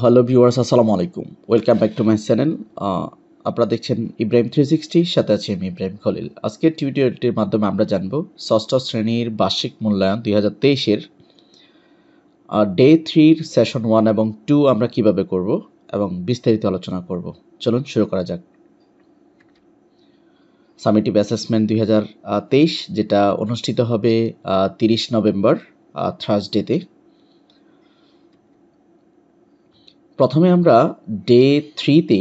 hello viewers আসসালামু আলাইকুম welcome back to my channel আপনারা দেখছেন ইব্রাহিম থ্রি সিক্সটির সাথে আছি আমি ইব্রাহিম খলিল আজকের টিউটোরিয়ালটির মাধ্যমে আমরা জানব ষষ্ঠ শ্রেণীর বার্ষিক মূল্যায়ন দুই হাজার তেইশের ডে থ্রির সেশন ওয়ান এবং টু আমরা কিভাবে করব এবং বিস্তারিত আলোচনা করব চলুন শুরু করা যাক সামিটিভ অ্যাসেসমেন্ট দুই যেটা অনুষ্ঠিত হবে তিরিশ নভেম্বর থার্সডেতে প্রথমে আমরা ডে থ্রিতে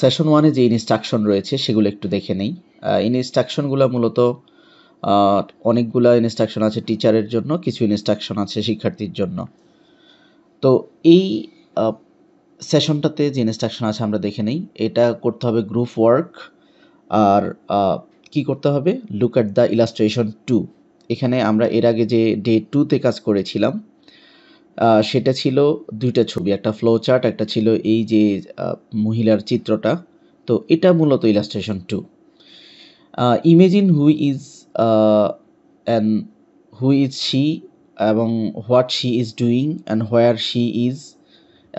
সেশন ওয়ানে যে ইনস্ট্রাকশন রয়েছে সেগুলো একটু দেখে নেই ইনস্ট্রাকশনগুলো মূলত অনেকগুলো ইনস্ট্রাকশন আছে টিচারের জন্য কিছু ইনস্ট্রাকশন আছে শিক্ষার্থীর জন্য তো এই সেশনটাতে যে ইনস্ট্রাকশন আছে আমরা দেখে নেই এটা করতে হবে গ্রুপ ওয়ার্ক আর কি করতে হবে look at the illustration two এখানে আমরা এর আগে যে ডে টুতে কাজ করেছিলাম সেটা ছিল দুইটা ছবি একটা ফ্লো চার্ট একটা ছিল এই যে মহিলার চিত্রটা তো এটা মূলত illustration two imagine who is and who is she এবং what she is doing and where she is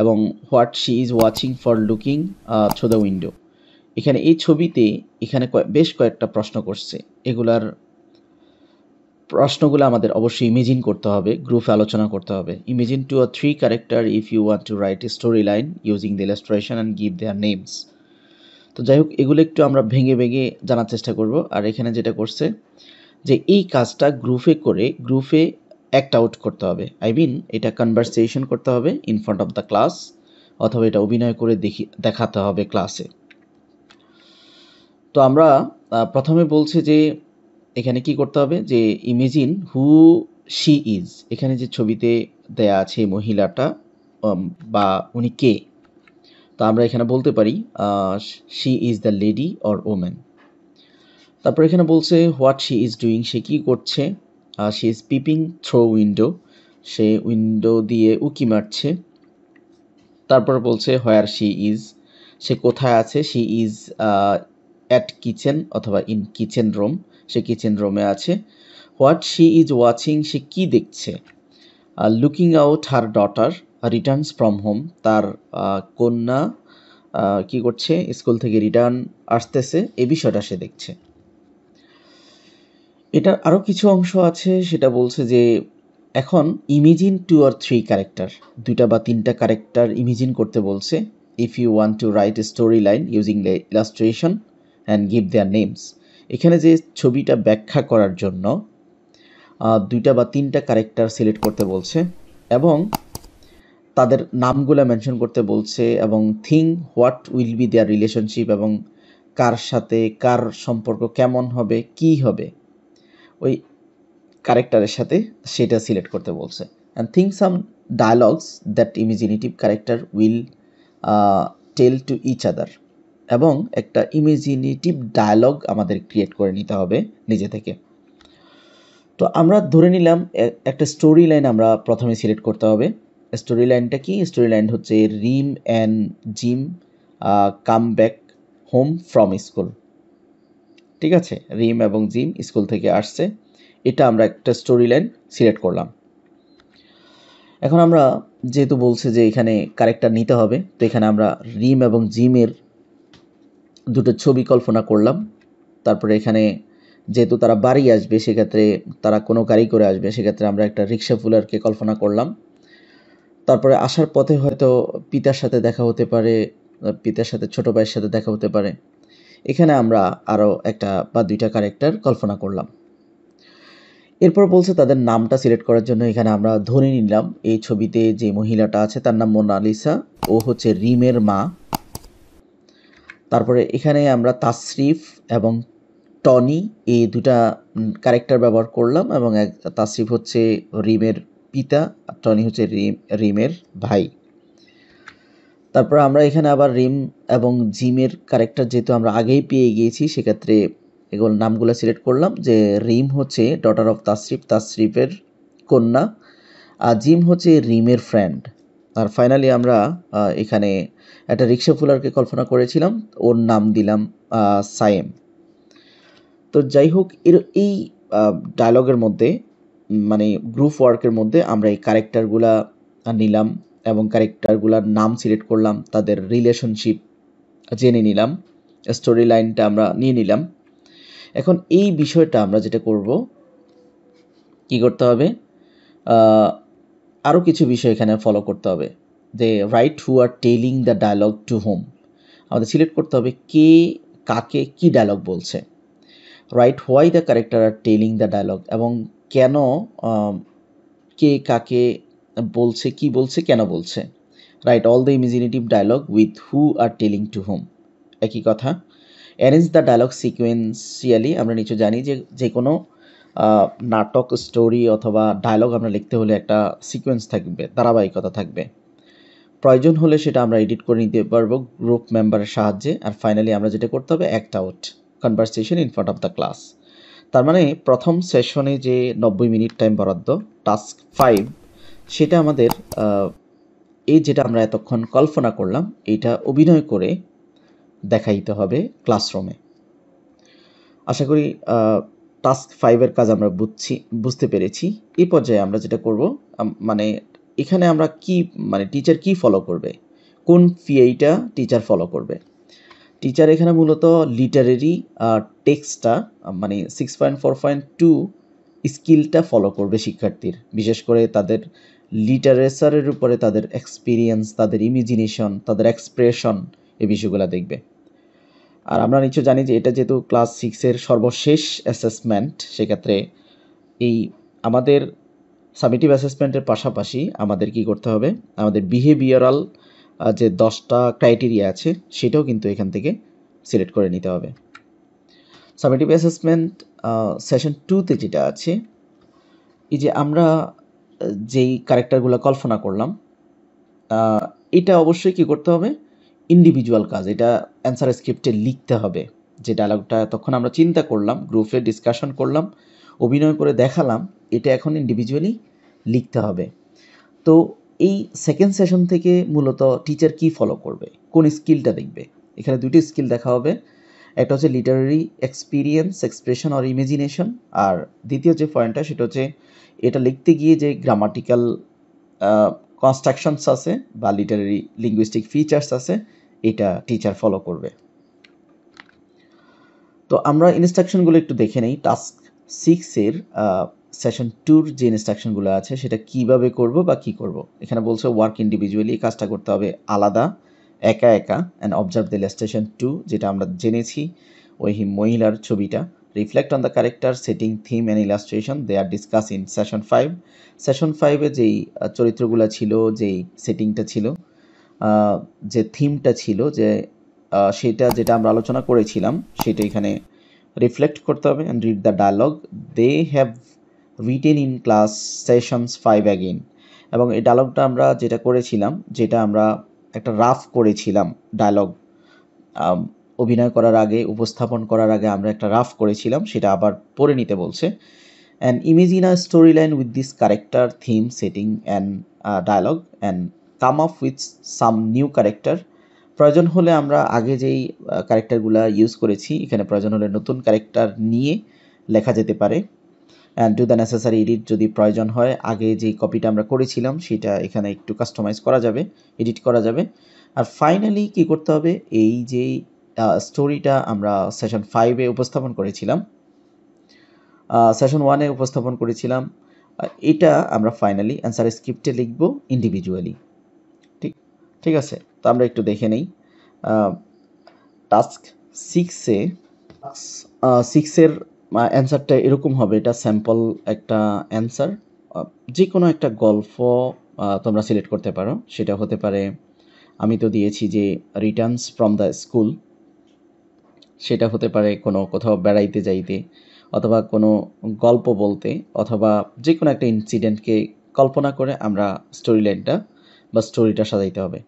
এবং what she is watching for looking through the window এখানে এই ছবিতে এখানে বেশ কয়েকটা প্রশ্ন করছে এগুলার প্রশ্নগুলো আমাদের অবশ্যই ইমেজিন করতে হবে গ্রুপে আলোচনা করতে হবে imagine two R three character if you want to write story line using the illustration and give their names তো যাই হোক এগুলো একটু আমরা ভেঙে ভেঙে জানার চেষ্টা করব আর এখানে যেটা করছে যে এই কাজটা গ্রুপে করে গ্রুপে অ্যাক্ট আউট করতে হবে আই মিন এটা কনভার্সেশন করতে হবে in front of the class অথবা এটা অভিনয় করে দেখি দেখাতে হবে ক্লাসে তো আমরা প্রথমে বলছি যে এখানে কি করতে হবে যে ইমেজিন হু শি ইজ এখানে যে ছবিতে দেয়া আছে মহিলাটা বা উনি কে তা আমরা এখানে বলতে পারি she is the lady or woman তারপর এখানে বলছে হোয়াট শি ইজ ডুইং সে কী করছে she is peeping through window সে উইন্ডো দিয়ে উকি মারছে তারপর বলছে হোয়ার শি ইজ সে কোথায় আছে শি ইজ অ্যাট কিচেন অথবা ইন কিচেন রুম সে কিচেন রুমে আছে হোয়াট শি ইজ ওয়াচিং সে কি দেখছে looking out her daughter returns from home তার uh, কন্যা uh, কি করছে স্কুল থেকে রিটার্ন আসতেছে এ বিষয়টা সে দেখছে এটার আরও কিছু অংশ আছে সেটা বলছে যে এখন ইমেজিন টু আর থ্রি ক্যারেক্টার দুইটা বা তিনটা ক্যারেক্টার ইমেজিন করতে বলছে if you want to write a story line using illustration and give their names এখানে যে ছবিটা ব্যাখ্যা করার জন্য দুইটা বা তিনটা ক্যারেক্টার সিলেক্ট করতে বলছে এবং তাদের নামগুলো মেনশন করতে বলছে এবং think what will be their relationship এবং কার সাথে কার সম্পর্ক কেমন হবে কি হবে ওই ক্যারেক্টারের সাথে সেটা সিলেক্ট করতে বলছে and think some dialogues that imaginative character will tell to each other এবং একটা ইমেজিনেটিভ ডায়ালগ আমাদের ক্রিয়েট করে নিতে হবে নিজে থেকে তো আমরা ধরে নিলাম একটা স্টোরি লাইন আমরা প্রথমে সিলেক্ট করতে হবে স্টোরি লাইনটা কি স্টোরি লাইন হচ্ছে Rim and Jim come back home from school ঠিক আছে রিম এবং জিম স্কুল থেকে আসছে এটা আমরা একটা স্টোরি লাইন সিলেক্ট করলাম এখন আমরা যেহেতু বলছে যে এখানে কারেক্টার নিতে হবে তো এখানে আমরা রিম এবং জিমের দুটো ছবি কল্পনা করলাম তারপরে এখানে যেহেতু তারা বাড়ি আসবে সেক্ষেত্রে তারা কোনো গাড়ি করে আসবে সেক্ষেত্রে আমরা একটা রিক্সা ফুলারকে কল্পনা করলাম তারপরে আসার পথে হয়তো পিতার সাথে দেখা হতে পারে পিতার সাথে ছোটো ভাইয়ের সাথে দেখা হতে পারে এখানে আমরা আরও একটা বা দুইটা ক্যারেক্টার কল্পনা করলাম এরপর বলছে তাদের নামটা সিলেক্ট করার জন্য এখানে আমরা ধরে নিলাম এই ছবিতে যে মহিলাটা আছে তার নাম মোনালিসা ও হচ্ছে রিমের মা তারপরে এখানে আমরা তাসরিফ এবং টনি এই দুটা ক্যারেক্টার ব্যবহার করলাম এবং এক তাসরিফ হচ্ছে রিমের পিতা আর টনি হচ্ছে রিম রিমের ভাই তারপর আমরা এখানে আবার রিম এবং জিমের ক্যারেক্টার যেহেতু আমরা আগেই পেয়ে গিয়েছি সেক্ষেত্রে এগুলো নামগুলো সিলেক্ট করলাম যে রিম হচ্ছে ডটার অফ তাসরিফ তাসরিফের কন্যা আর জিম হচ্ছে রিমের ফ্রেন্ড আর ফাইনালি আমরা এখানে একটা রিক্সা ফুলারকে কল্পনা করেছিলাম ওর নাম দিলাম সায়েম তো যাই হোক এর এই ডায়লগের মধ্যে মানে গ্রুপ ওয়ার্কের মধ্যে আমরা এই ক্যারেক্টারগুলা নিলাম এবং ক্যারেক্টারগুলার নাম সিলেক্ট করলাম তাদের রিলেশনশিপ জেনে নিলাম স্টোরি লাইনটা আমরা নিয়ে নিলাম এখন এই বিষয়টা আমরা যেটা করব কি করতে হবে আরও কিছু বিষয় এখানে ফলো করতে হবে they write who are telling the dialogue to whom আমাদের সিলেক্ট করতে হবে কে কাকে কি ডায়লগ বলছে right why the character are telling the dialogue এবং কেন কে কাকে বলছে কি বলছে কেন বলছে right all the imaginative dialogue with who are telling to whom একই কথা অ্যারেঞ্জ দ্য ডায়লগ সিকুয়েন্সিয়ালি আমরা নিচে জানি যে যে কোনো নাটক স্টোরি অথবা ডায়লগ আমরা লিখতে হলে একটা সিকোয়েন্স থাকবে ধারাবাহিকতা থাকবে প্রয়োজন হলে সেটা আমরা এডিট করে নিতে পারবো গ্রুপ মেম্বারের সাহায্যে আর ফাইনালি আমরা যেটা করতে হবে act out conversation in front of the class তার মানে প্রথম সেশনে যে নব্বই মিনিট টাইম বরাদ্দ টাস্ক ফাইভ সেটা আমাদের এই যেটা আমরা এতক্ষণ কল্পনা করলাম এটা অভিনয় করে দেখাইতে হবে ক্লাসরুমে আশা করি টাস্ক ফাইভের কাজ আমরা বুঝছি বুঝতে পেরেছি এই পর্যায়ে আমরা যেটা করব মানে এখানে আমরা কি মানে টিচার কি ফলো করবে কোন ফিএইটা টিচার ফলো করবে টিচার এখানে মূলত লিটারেরি টেক্সটটা মানে six point four point two স্কিলটা ফলো করবে শিক্ষার্থীর বিশেষ করে তাদের লিটারেচারের উপরে তাদের এক্সপিরিয়েন্স তাদের ইমিজিনেশন তাদের এক্সপ্রেশন এই বিষয়গুলো দেখবে আর আমরা নিশ্চয় জানি যে এটা যেহেতু ক্লাস সিক্সের সর্বশেষ অ্যাসেসমেন্ট সেক্ষেত্রে এই আমাদের সাবমিটিভ অ্যাসেসমেন্টের পাশাপাশি আমাদের কি করতে হবে আমাদের বিহেভিয়ারাল যে দশটা ক্রাইটেরিয়া আছে সেটাও কিন্তু এখান থেকে সিলেক্ট করে নিতে হবে সাবমিটিভ অ্যাসেসমেন্ট সেশন টুতে যেটা আছে এই যে আমরা যেই ক্যারেক্টারগুলো কল্পনা করলাম এটা অবশ্যই কি করতে হবে ইন্ডিভিজুয়াল কাজ এটা অ্যান্সার স্ক্রিপ্টে লিখতে হবে যে ডায়লগটা তখন আমরা চিন্তা করলাম গ্রুপে ডিসকাশন করলাম অভিনয় করে দেখালাম এটা এখন ইন্ডিভিজুয়ালি লিখতে হবে তো এই সেকেন্ড সেশন থেকে মূলত টিচার কি ফলো করবে কোন স্কিলটা দেখবে এখানে দুটি স্কিল দেখা হবে একটা হচ্ছে লিটারারি এক্সপিরিয়েন্স এক্সপ্রেশন আর ইমেজিনেশন আর দ্বিতীয় যে পয়েন্টটা সেটা হচ্ছে এটা লিখতে গিয়ে যে গ্রামাটিক্যাল কনস্ট্রাকশনস আছে বা লিটারারি লিঙ্গুইস্টিক ফিচার্স আছে এটা টিচার ফলো করবে তো আমরা ইনস্ট্রাকশনগুলো একটু দেখে নেই টাস্ক সিক্সের সেশন টুর যে ইনস্ট্রাকশনগুলো আছে সেটা কিভাবে করব বা কি করব এখানে বলছে ওয়ার্ক ইন্ডিভিজুয়ালি কাজটা করতে হবে আলাদা একা একা and observe the station two যেটা আমরা জেনেছি ওই মহিলার ছবিটা reflect on the character setting theme and illustration they are discuss in session five session ফাইভে যেই চরিত্রগুলো ছিল যেই সেটিংটা ছিল যে থিমটা ছিল যে সেটা যেটা আমরা আলোচনা করেছিলাম সেটা এখানে রিফ্লেক্ট করতে হবে and read the dialogue they have written in class sessions five again এবং এই ডায়লগটা আমরা যেটা করেছিলাম যেটা আমরা একটা রাফ করেছিলাম ডায়লগ অভিনয় করার আগে উপস্থাপন করার আগে আমরা একটা রাফ করেছিলাম সেটা আবার পড়ে নিতে বলছে and imagine a story line with this character theme setting and dialogue and come up with some new character প্রয়োজন হলে আমরা আগে যেই ক্যারেক্টারগুলো ইউজ করেছি এখানে প্রয়োজন হলে নতুন ক্যারেক্টার নিয়ে লেখা যেতে পারে and do the necessary edit যদি প্রয়োজন হয় আগে যেই কপিটা আমরা করেছিলাম সেটা এখানে একটু কাস্টমাইজ করা যাবে এডিট করা যাবে আর ফাইনালি কি করতে হবে এই যে স্টোরিটা আমরা সেশন ফাইভে উপস্থাপন করেছিলাম সেশন ওয়ানে উপস্থাপন করেছিলাম এটা আমরা ফাইনালি অ্যান্সার স্ক্রিপ্টে লিখবো ইন্ডিভিজুয়ালি ঠিক আছে তো আমরা একটু দেখে নেই টাস্ক সিক্সে সিক্সের অ্যান্সারটা এরকম হবে এটা স্যাম্পল একটা অ্যান্সার যে কোনো একটা গল্প তোমরা সিলেক্ট করতে পারো সেটা হতে পারে আমি তো দিয়েছি যে রিটার্নস ফ্রম দ্য স্কুল সেটা হতে পারে কোনো কোথাও বেড়াইতে যাইতে অথবা কোনো গল্প বলতে অথবা যে কোনো একটা ইনসিডেন্টকে কল্পনা করে আমরা স্টোরি লাইনটা বা স্টোরিটা সাজাইতে হবে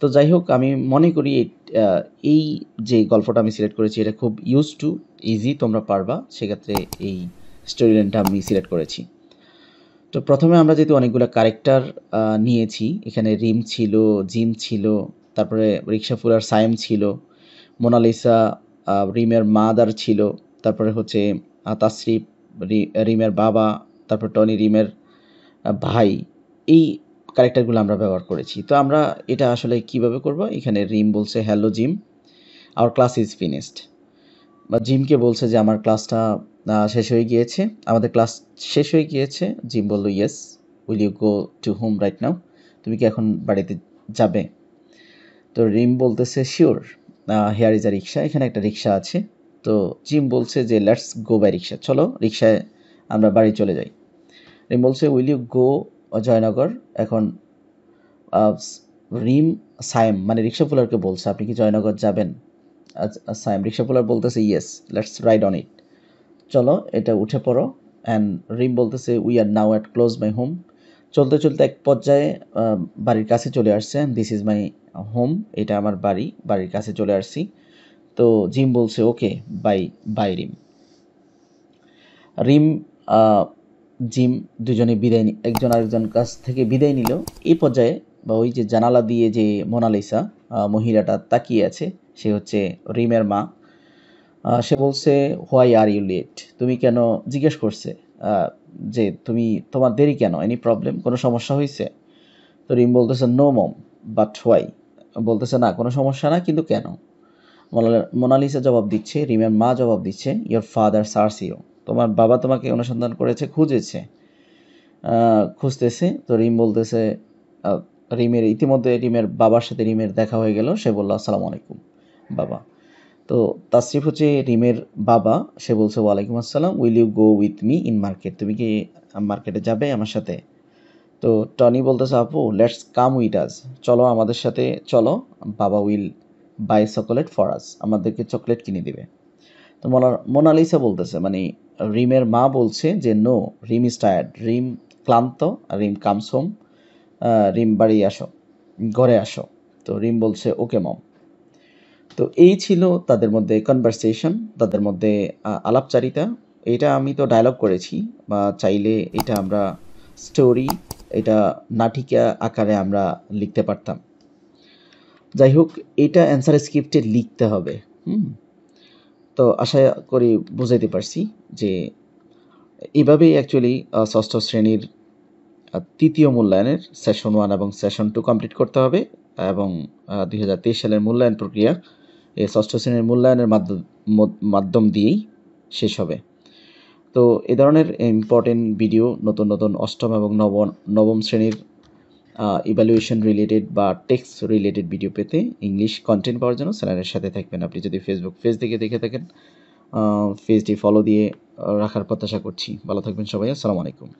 তো যাই হোক আমি মনে করি এই যে গল্পটা আমি সিলেক্ট করেছি এটা খুব ইউজ টু ইজি তোমরা পারবা সেক্ষেত্রে এই স্টোরি লাইনটা আমি সিলেক্ট করেছি তো প্রথমে আমরা যেহেতু অনেকগুলো ক্যারেক্টার নিয়েছি এখানে রিম ছিল জিম ছিল তারপরে রিক্সাফুলার সায়েম ছিল মোনালিসা রিমের মাদার ছিল তারপরে হচ্ছে তাসরিফ রিমের বাবা তারপর টনি রিমের ভাই এই ক্যারেক্টারগুলো আমরা ব্যবহার করেছি তো আমরা এটা আসলে কিভাবে করব এখানে রিম বলছে hello Jim our class is finished বা জিমকে বলছে যে আমার ক্লাসটা শেষ হয়ে গিয়েছে আমাদের ক্লাস শেষ হয়ে গিয়েছে জিম বলল yes will you go to home right now তুমি কি এখন বাড়িতে যাবে তো রিম বলতেছে sure here is a rickshaw এখানে একটা রিক্সা আছে তো জিম বলছে যে লেটস গো বাই রিক্সা চলো রিক্সায় আমরা বাড়ি চলে যাই রিম বলছে উইল ইউ গো জয়নগর এখন রিম সায়েম মানে রিক্সাপুলারকে বলছে আপনি কি জয়নগর যাবেন সায়েম রিক্সাপুলার বলতেছে yes let's ride on it চলো এটা উঠে পড়ো অ্যান্ড রিম বলতেছে we are now at close my home চলতে চলতে এক পর্যায়ে বাড়ির কাছে চলে আসছে দিস ইজ মাই হোম এটা আমার বাড়ি বাড়ির কাছে চলে আসছি তো জিম বলছে okay bye bye Rim Rim Jim দুজনে বিদায় একজন আরেকজন কাছ থেকে বিদায় নিল এই পর্যায়ে বা ওই যে জানালা দিয়ে যে মোনালিসা মহিলাটা তাকিয়ে আছে সে হচ্ছে রিমের মা সে বলছে হোয়াই আর ইউ লেট তুমি কেন জিজ্ঞেস করছে যে তুমি তোমার দেরি কেন এনি প্রবলেম কোনো সমস্যা হয়েছে তো রিম বলতেছে নো মম বাট হোয়াই বলতেছে না কোনো সমস্যা না কিন্তু কেন মোনালিসা জবাব দিচ্ছে রিমের মা জবাব দিচ্ছে ইয়োর ফাদার সার্স ইউ তোমার বাবা তোমাকে অনুসন্ধান করেছে খুঁজেছে খুঁজতেছে তো রিম বলতেছে রিমের ইতিমধ্যে রিমের বাবার সাথে রিমের দেখা হয়ে গেল সে বললো আসসালামু আলাইকুম বাবা তো তাসরিফ হচ্ছে রিমের বাবা সে বলছে ওয়ালাইকুম আসসালাম will you go with me in market তুমি কি মার্কেটে যাবে আমার সাথে তো টনি বলতেছে আপু লেটস কাম উইথ আস চলো আমাদের সাথে চলো বাবা will buy chocolate for us আমাদেরকে চকলেট কিনে দিবে তো মোনালিসা বলতেছে মানে রিমের মা বলছে যে no Rim is tired Rim ক্লান্ত রিম কামস হোম রিম বাড়ি আসো ঘরে আসো তো রিম বলছে ওকে মম তো এই ছিল তাদের মধ্যে কনভারসেশন তাদের মধ্যে আলাপচারিতা এটা আমি তো ডায়লগ করেছি বা চাইলে এটা আমরা স্টোরি এটা নাটিকা আকারে আমরা লিখতে পারতাম যাই হোক এটা অ্যান্সার স্ক্রিপ্টে লিখতে হবে হুম তো আশা করি বুঝাইতে পারছি যে এভাবেই অ্যাকচুয়ালি ষষ্ঠ শ্রেণীর তৃতীয় মূল্যায়নের সেশন ওয়ান এবং সেশন টু কমপ্লিট করতে হবে এবং দুই সালের মূল্যায়ন প্রক্রিয়া এই ষষ্ঠ শ্রেণীর মূল্যায়নের মাধ্যম দিয়েই শেষ হবে তো এ ধরনের ইম্পর্টেন্ট ভিডিও নতুন নতুন অষ্টম এবং নবম নবম শ্রেণীর ইভ্যালুয়েশন রিলেটেড বা টেক্সট রিলেটেড ভিডিও পেতে ইংলিশ কন্টেন্ট পাওয়ার জন্য চ্যানেলের সাথে থাকবেন আপনি যদি ফেসবুক পেজ থেকে দেখে থাকেন পেজটি ফলো দিয়ে রাখার প্রত্যাশা করছি ভালো থাকবেন সবাই আসসালামু আলাইকুম